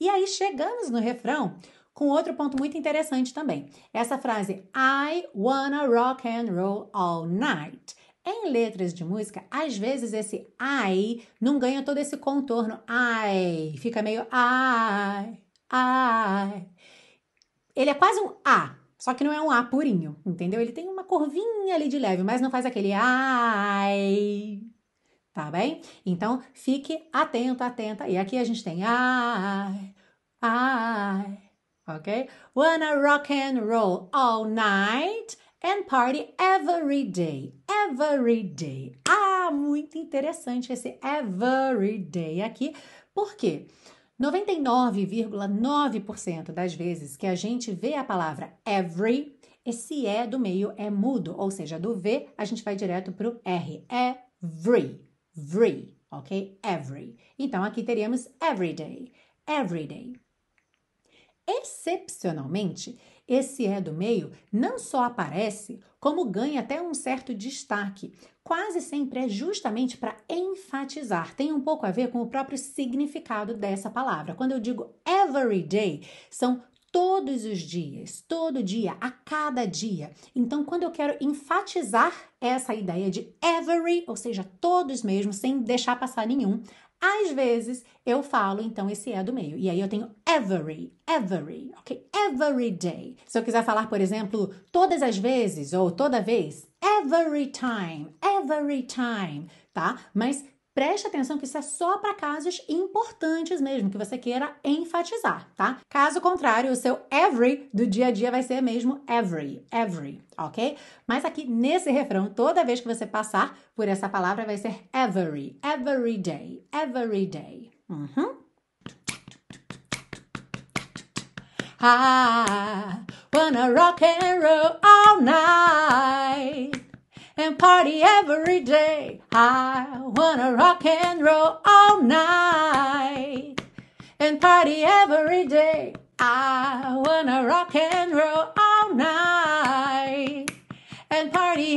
E aí chegamos no refrão com outro ponto muito interessante também. Essa frase I wanna rock and roll all night. Em letras de música, às vezes esse I não ganha todo esse contorno I, fica meio I, I. Ele é quase um A, só que não é um A purinho, entendeu? Ele tem uma curvinha ali de leve, mas não faz aquele I tá bem? Então fique atento, atenta. E aqui a gente tem I, I, ok? Wanna rock and roll all night and party every day, every day. Ah, muito interessante esse every day aqui. Por quê? 99,9% das vezes que a gente vê a palavra every, esse E é do meio é mudo, ou seja, do V a gente vai direto para o R. Every every, ok? Every. Então aqui teríamos every day, every day. Excepcionalmente, esse é do meio não só aparece, como ganha até um certo destaque. Quase sempre é justamente para enfatizar, tem um pouco a ver com o próprio significado dessa palavra. Quando eu digo every day, são todos os dias, todo dia, a cada dia. Então, quando eu quero enfatizar essa ideia de every, ou seja, todos mesmo, sem deixar passar nenhum, às vezes eu falo então esse é do meio. E aí eu tenho every, every, ok? Every day. Se eu quiser falar, por exemplo, todas as vezes ou toda vez, every time, every time, tá? Mas preste atenção que isso é só para casos importantes mesmo, que você queira enfatizar, tá? Caso contrário, o seu every do dia a dia vai ser mesmo every, every, ok? Mas aqui nesse refrão, toda vez que você passar por essa palavra, vai ser every, every day, every day. Uhum. I ah, wanna rock and roll all night. and party every day. I wanna rock and roll all night and party every day. I wanna rock and roll all night and party